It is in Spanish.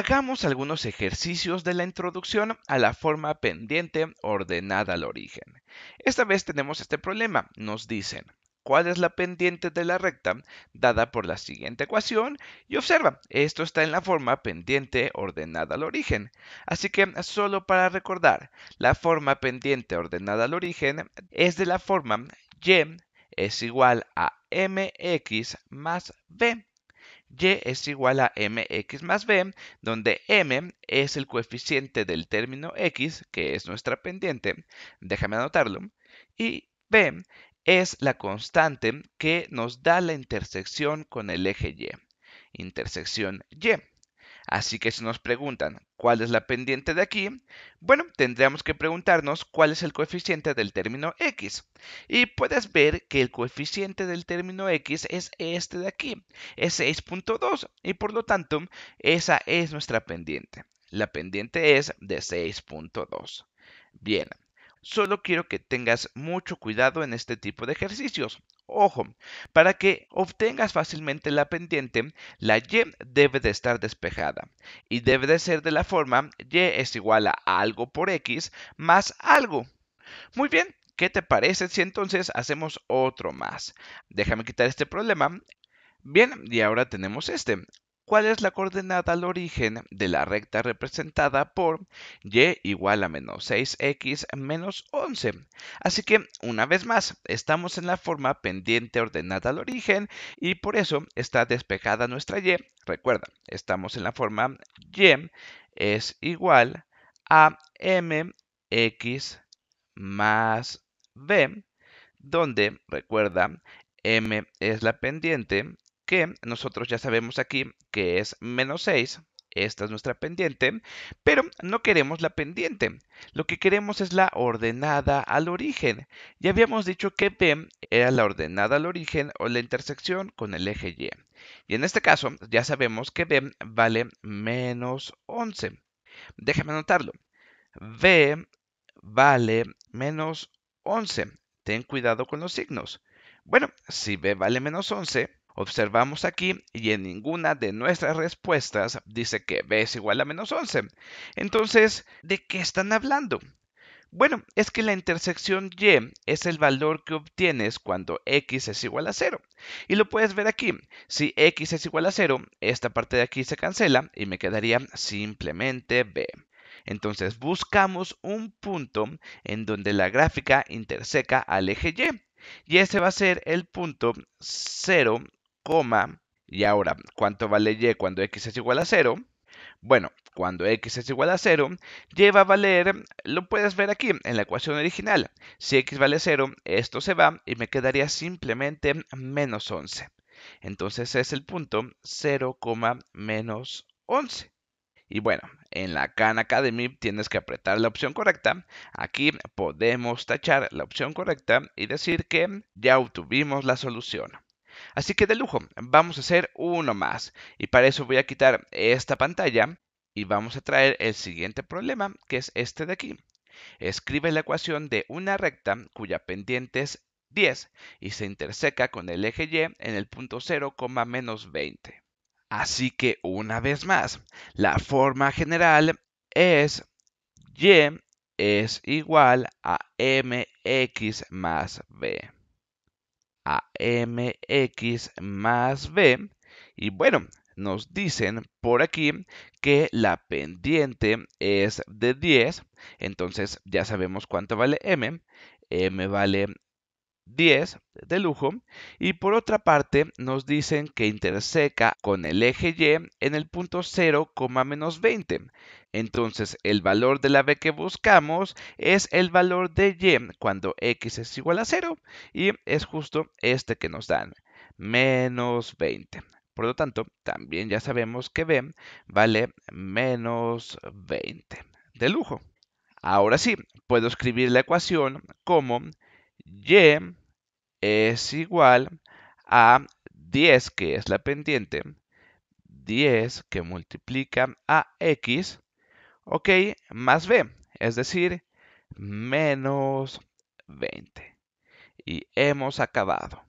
Hagamos algunos ejercicios de la introducción a la forma pendiente ordenada al origen. Esta vez tenemos este problema. Nos dicen, cuál es la pendiente de la recta dada por la siguiente ecuación y observa, esto está en la forma pendiente ordenada al origen. Así que solo para recordar, la forma pendiente ordenada al origen es de la forma y es igual a mx más b y es igual a mx más b, donde m es el coeficiente del término x, que es nuestra pendiente, déjame anotarlo, y b es la constante que nos da la intersección con el eje y. Intersección y. Así que si nos preguntan cuál es la pendiente de aquí, bueno, tendríamos que preguntarnos cuál es el coeficiente del término x. Y puedes ver que el coeficiente del término x es este de aquí, es 6.2, y por lo tanto, esa es nuestra pendiente. La pendiente es de 6.2. Bien, Solo quiero que tengas mucho cuidado en este tipo de ejercicios. Ojo, para que obtengas fácilmente la pendiente, la y debe de estar despejada y debe de ser de la forma y es igual a algo por x más algo. Muy bien, ¿qué te parece si entonces hacemos otro más? Déjame quitar este problema. Bien, y ahora tenemos este cuál es la coordenada al origen de la recta representada por y igual a menos 6x menos 11. Así que, una vez más, estamos en la forma pendiente ordenada al origen y por eso está despejada nuestra y. Recuerda, estamos en la forma y es igual a mx más b, donde, recuerda, m es la pendiente que nosotros ya sabemos aquí que es menos 6. Esta es nuestra pendiente, pero no queremos la pendiente. Lo que queremos es la ordenada al origen. Ya habíamos dicho que b era la ordenada al origen o la intersección con el eje Y. Y en este caso ya sabemos que B vale menos 11. Déjame anotarlo. B vale menos 11. Ten cuidado con los signos. Bueno, si B vale menos 11, Observamos aquí y en ninguna de nuestras respuestas dice que b es igual a menos 11. Entonces, ¿de qué están hablando? Bueno, es que la intersección y es el valor que obtienes cuando x es igual a 0. Y lo puedes ver aquí. Si x es igual a 0, esta parte de aquí se cancela y me quedaría simplemente b. Entonces buscamos un punto en donde la gráfica interseca al eje y. Y ese va a ser el punto 0, y ahora, ¿cuánto vale y cuando x es igual a 0? Bueno, cuando x es igual a 0, y va a valer, lo puedes ver aquí en la ecuación original. Si x vale 0, esto se va y me quedaría simplemente menos 11. Entonces es el punto 0, menos 11. Y bueno, en la Khan Academy tienes que apretar la opción correcta. Aquí podemos tachar la opción correcta y decir que ya obtuvimos la solución. Así que de lujo, vamos a hacer uno más. Y para eso voy a quitar esta pantalla y vamos a traer el siguiente problema, que es este de aquí. Escribe la ecuación de una recta cuya pendiente es 10 y se interseca con el eje Y en el punto 0, menos 20. Así que una vez más, la forma general es Y es igual a mx más b a mx más b. Y bueno, nos dicen por aquí que la pendiente es de 10. Entonces ya sabemos cuánto vale m. m vale 10 de lujo y por otra parte nos dicen que interseca con el eje Y en el punto 0, menos 20. Entonces el valor de la B que buscamos es el valor de Y cuando X es igual a 0 y es justo este que nos dan, menos 20. Por lo tanto, también ya sabemos que B vale menos 20 de lujo. Ahora sí, puedo escribir la ecuación como y es igual a 10, que es la pendiente, 10 que multiplica a x, ok, más b, es decir, menos 20. Y hemos acabado.